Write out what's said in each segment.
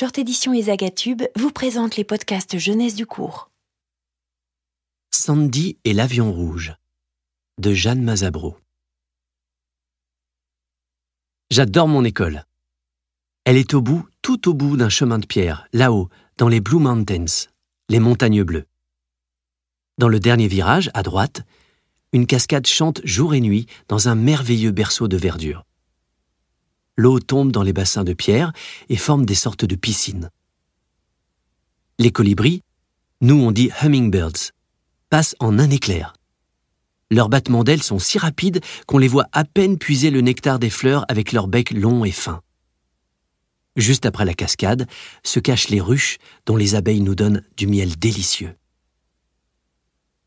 Short Edition et Zagatube vous présentent les podcasts Jeunesse du cours. Sandy et l'avion rouge de Jeanne Mazabro. J'adore mon école. Elle est au bout, tout au bout d'un chemin de pierre, là-haut, dans les Blue Mountains, les montagnes bleues. Dans le dernier virage, à droite, une cascade chante jour et nuit dans un merveilleux berceau de verdure l'eau tombe dans les bassins de pierre et forme des sortes de piscines. Les colibris, nous on dit hummingbirds, passent en un éclair. Leurs battements d'ailes sont si rapides qu'on les voit à peine puiser le nectar des fleurs avec leur bec long et fin. Juste après la cascade se cachent les ruches dont les abeilles nous donnent du miel délicieux.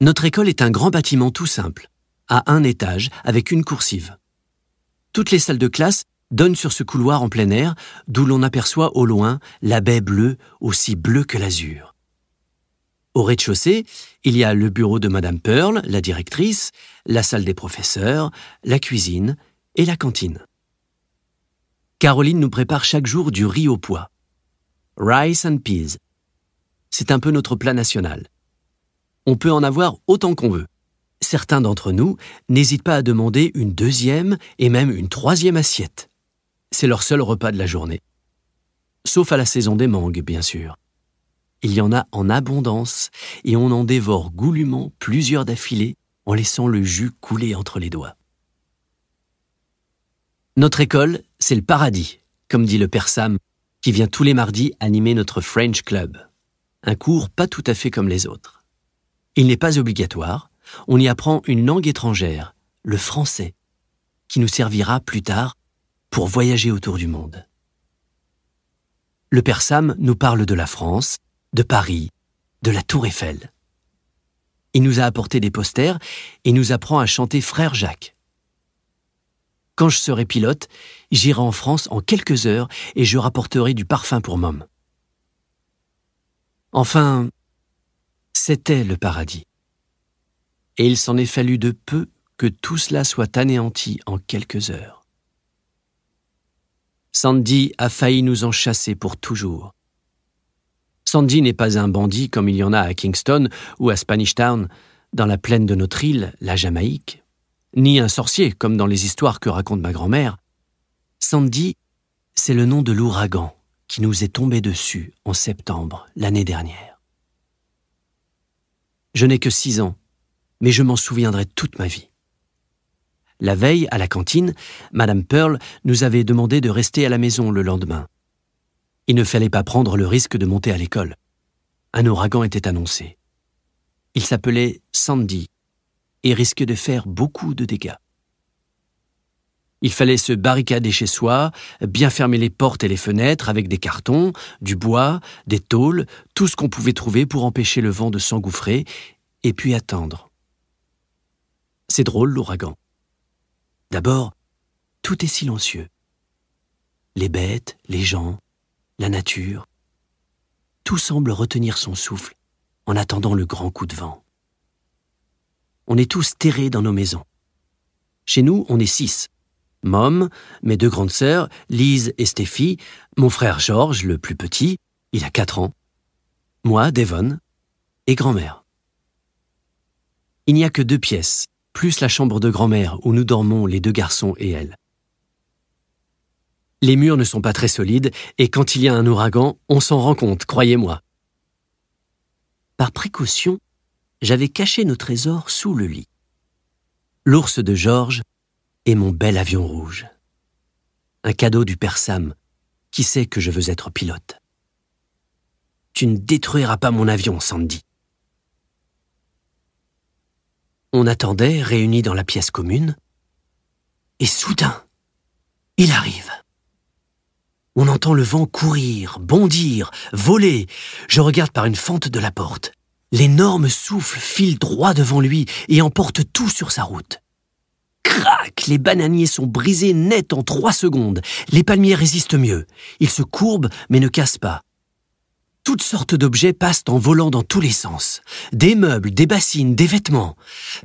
Notre école est un grand bâtiment tout simple, à un étage avec une coursive. Toutes les salles de classe donne sur ce couloir en plein air, d'où l'on aperçoit au loin la baie bleue, aussi bleue que l'azur. Au rez-de-chaussée, il y a le bureau de Madame Pearl, la directrice, la salle des professeurs, la cuisine et la cantine. Caroline nous prépare chaque jour du riz au pois. Rice and peas. C'est un peu notre plat national. On peut en avoir autant qu'on veut. Certains d'entre nous n'hésitent pas à demander une deuxième et même une troisième assiette c'est leur seul repas de la journée. Sauf à la saison des mangues, bien sûr. Il y en a en abondance et on en dévore goulûment plusieurs d'affilée en laissant le jus couler entre les doigts. Notre école, c'est le paradis, comme dit le père Sam, qui vient tous les mardis animer notre French Club, un cours pas tout à fait comme les autres. Il n'est pas obligatoire, on y apprend une langue étrangère, le français, qui nous servira plus tard pour voyager autour du monde. Le Père Sam nous parle de la France, de Paris, de la Tour Eiffel. Il nous a apporté des posters et nous apprend à chanter Frère Jacques. Quand je serai pilote, j'irai en France en quelques heures et je rapporterai du parfum pour Mom. Enfin, c'était le paradis. Et il s'en est fallu de peu que tout cela soit anéanti en quelques heures. Sandy a failli nous en chasser pour toujours. Sandy n'est pas un bandit comme il y en a à Kingston ou à Spanish Town, dans la plaine de notre île, la Jamaïque, ni un sorcier comme dans les histoires que raconte ma grand-mère. Sandy, c'est le nom de l'ouragan qui nous est tombé dessus en septembre l'année dernière. Je n'ai que six ans, mais je m'en souviendrai toute ma vie. La veille, à la cantine, Madame Pearl nous avait demandé de rester à la maison le lendemain. Il ne fallait pas prendre le risque de monter à l'école. Un ouragan était annoncé. Il s'appelait Sandy et risquait de faire beaucoup de dégâts. Il fallait se barricader chez soi, bien fermer les portes et les fenêtres avec des cartons, du bois, des tôles, tout ce qu'on pouvait trouver pour empêcher le vent de s'engouffrer, et puis attendre. C'est drôle l'ouragan. D'abord, tout est silencieux. Les bêtes, les gens, la nature, tout semble retenir son souffle en attendant le grand coup de vent. On est tous terrés dans nos maisons. Chez nous, on est six. Mom, mes deux grandes sœurs, Lise et Stéphie, mon frère Georges, le plus petit, il a quatre ans, moi, Devon, et grand-mère. Il n'y a que deux pièces, plus la chambre de grand-mère où nous dormons les deux garçons et elle. Les murs ne sont pas très solides, et quand il y a un ouragan, on s'en rend compte, croyez-moi. Par précaution, j'avais caché nos trésors sous le lit. L'ours de Georges et mon bel avion rouge. Un cadeau du père Sam, qui sait que je veux être pilote. Tu ne détruiras pas mon avion, Sandy. On attendait, réunis dans la pièce commune, et soudain, il arrive. On entend le vent courir, bondir, voler. Je regarde par une fente de la porte. L'énorme souffle file droit devant lui et emporte tout sur sa route. Crac Les bananiers sont brisés net en trois secondes. Les palmiers résistent mieux. Ils se courbent mais ne cassent pas. Toutes sortes d'objets passent en volant dans tous les sens. Des meubles, des bassines, des vêtements.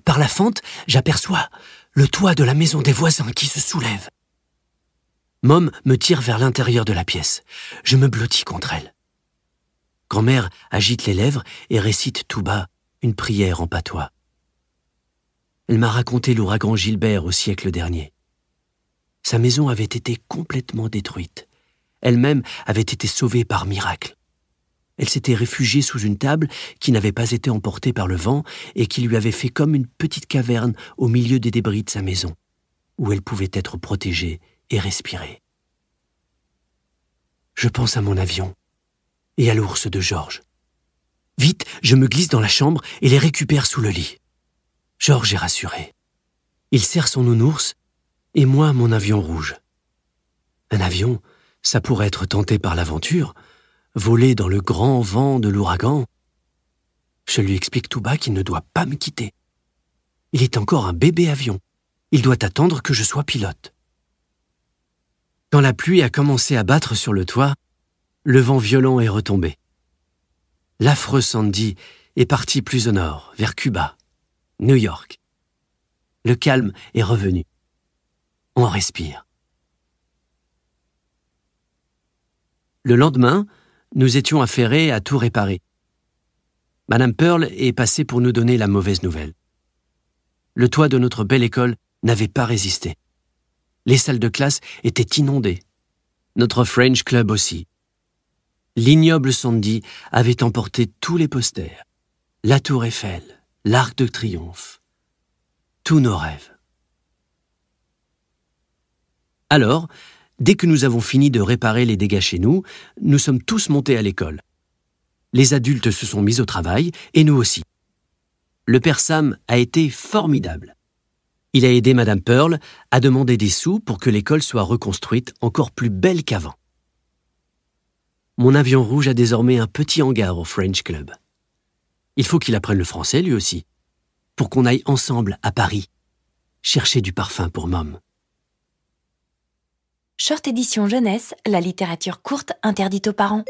Par la fente, j'aperçois le toit de la maison des voisins qui se soulève. Mom me tire vers l'intérieur de la pièce. Je me blottis contre elle. Grand-mère agite les lèvres et récite tout bas une prière en patois. Elle m'a raconté l'ouragan Gilbert au siècle dernier. Sa maison avait été complètement détruite. Elle-même avait été sauvée par miracle. Elle s'était réfugiée sous une table qui n'avait pas été emportée par le vent et qui lui avait fait comme une petite caverne au milieu des débris de sa maison, où elle pouvait être protégée et respirer. Je pense à mon avion et à l'ours de Georges. Vite, je me glisse dans la chambre et les récupère sous le lit. Georges est rassuré. Il serre son nounours et moi mon avion rouge. Un avion, ça pourrait être tenté par l'aventure, Volé dans le grand vent de l'ouragan. Je lui explique tout bas qu'il ne doit pas me quitter. Il est encore un bébé avion. Il doit attendre que je sois pilote. Quand la pluie a commencé à battre sur le toit, le vent violent est retombé. L'affreux Sandy est parti plus au nord, vers Cuba, New York. Le calme est revenu. On respire. Le lendemain, nous étions affairés à tout réparer. Madame Pearl est passée pour nous donner la mauvaise nouvelle. Le toit de notre belle école n'avait pas résisté. Les salles de classe étaient inondées. Notre French Club aussi. L'ignoble Sandy avait emporté tous les posters, la tour Eiffel, l'arc de triomphe, tous nos rêves. Alors, Dès que nous avons fini de réparer les dégâts chez nous, nous sommes tous montés à l'école. Les adultes se sont mis au travail, et nous aussi. Le père Sam a été formidable. Il a aidé Madame Pearl à demander des sous pour que l'école soit reconstruite encore plus belle qu'avant. Mon avion rouge a désormais un petit hangar au French Club. Il faut qu'il apprenne le français lui aussi, pour qu'on aille ensemble à Paris chercher du parfum pour Mom. Short édition jeunesse, la littérature courte interdite aux parents.